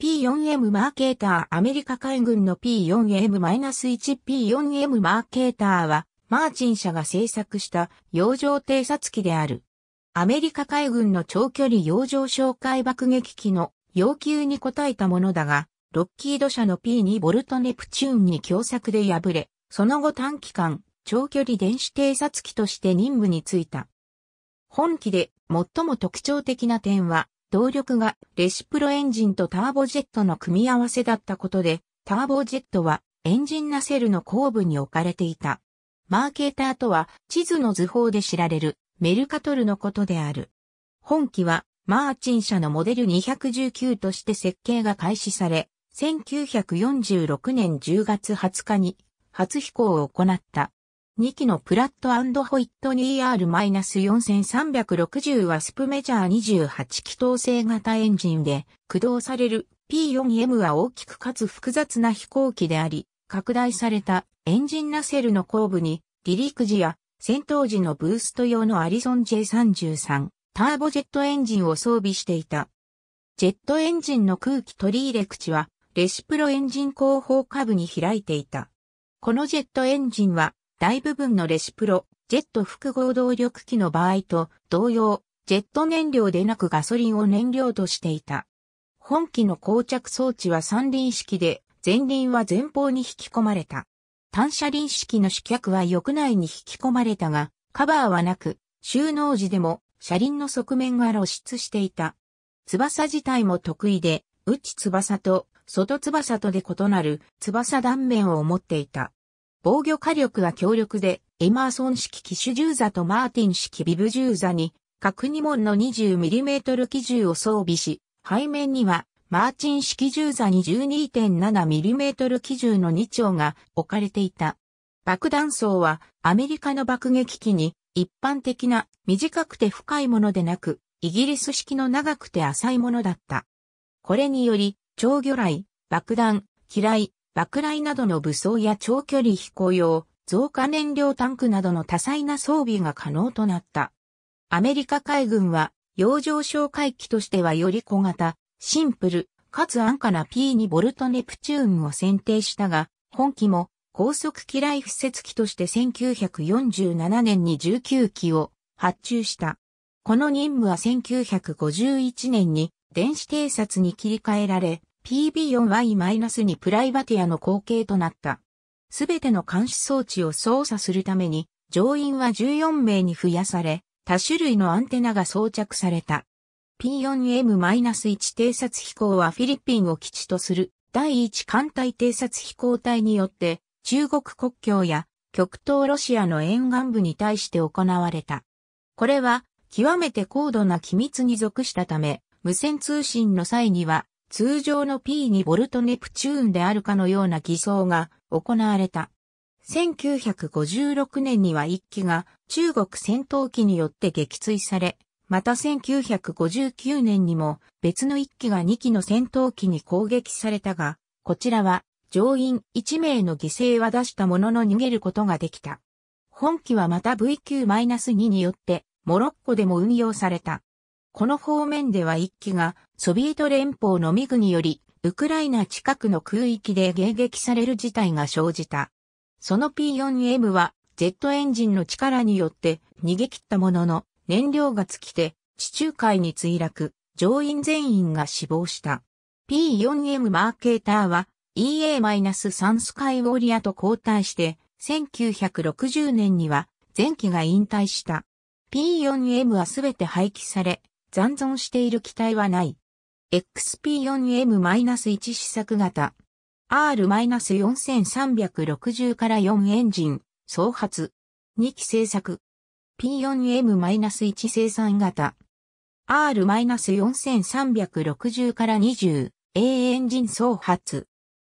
P4M マーケーターアメリカ海軍の P4M-1P4M マーケーターはマーチン社が製作した洋上偵察機である。アメリカ海軍の長距離洋上哨戒爆撃機の要求に応えたものだが、ロッキード社の P2 ボルトネプチューンに強作で敗れ、その後短期間、長距離電子偵察機として任務に就いた。本機で最も特徴的な点は、動力がレシプロエンジンとターボジェットの組み合わせだったことで、ターボジェットはエンジンナセルの後部に置かれていた。マーケーターとは地図の図法で知られるメルカトルのことである。本機はマーチン社のモデル219として設計が開始され、1946年10月20日に初飛行を行った。2機のプラットホイットニー R-4360 はスプメジャー28気筒製型エンジンで駆動される P4M は大きくかつ複雑な飛行機であり、拡大されたエンジンナセルの後部に離陸時や戦闘時のブースト用のアリソン J33 ターボジェットエンジンを装備していた。ジェットエンジンの空気取り入れ口はレシプロエンジン後方下部に開いていた。このジェットエンジンは大部分のレシプロ、ジェット複合動力機の場合と同様、ジェット燃料でなくガソリンを燃料としていた。本機の膠着装置は三輪式で、前輪は前方に引き込まれた。単車輪式の主脚は翼内に引き込まれたが、カバーはなく、収納時でも車輪の側面が露出していた。翼自体も得意で、内翼と外翼とで異なる翼断面を持っていた。防御火力は強力で、エマーソン式機種銃座とマーティン式ビブ銃座に、各2門の 20mm 機銃を装備し、背面には、マーチン式銃座に 12.7mm 機銃の2丁が置かれていた。爆弾層はアメリカの爆撃機に一般的な短くて深いものでなく、イギリス式の長くて浅いものだった。これにより、超魚雷、爆弾、機雷、爆雷などの武装や長距離飛行用、増加燃料タンクなどの多彩な装備が可能となった。アメリカ海軍は、洋上哨戒機としてはより小型、シンプル、かつ安価な P2 ボルトネプチューンを選定したが、本機も高速機雷敷設機として1947年に19機を発注した。この任務は1951年に電子偵察に切り替えられ、TB4Y-2 プライバティアの後継となった。すべての監視装置を操作するために、乗員は14名に増やされ、多種類のアンテナが装着された。P4M-1 偵察飛行はフィリピンを基地とする第1艦隊偵察飛行隊によって中国国境や極東ロシアの沿岸部に対して行われた。これは極めて高度な機密に属したため、無線通信の際には通常の P2 ボルトネプチューンであるかのような偽装が行われた。1956年には1機が中国戦闘機によって撃墜され、また1959年にも別の1機が2機の戦闘機に攻撃されたが、こちらは乗員1名の犠牲は出したものの逃げることができた。本機はまた VQ-2 によってモロッコでも運用された。この方面では一機がソビエト連邦のミグによりウクライナ近くの空域で迎撃される事態が生じた。その P4M はジェットエンジンの力によって逃げ切ったものの燃料が尽きて地中海に墜落、乗員全員が死亡した。P4M マーケーターは EA-3 スカイウォリアと交代して1960年には前期が引退した。P4M はすべて廃棄され、残存している機体はない。XP4M-1 試作型 R-4360 から4エンジン、総発、2機製作 P4M-1 生産型 R-4360 から20 A エンジン総発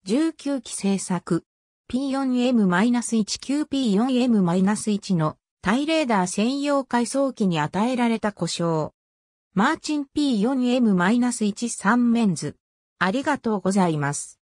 19機製作 P4M-19P4M-1 の対レーダー専用改装機に与えられた故障。マーチン P4M-13 メンズ。ありがとうございます。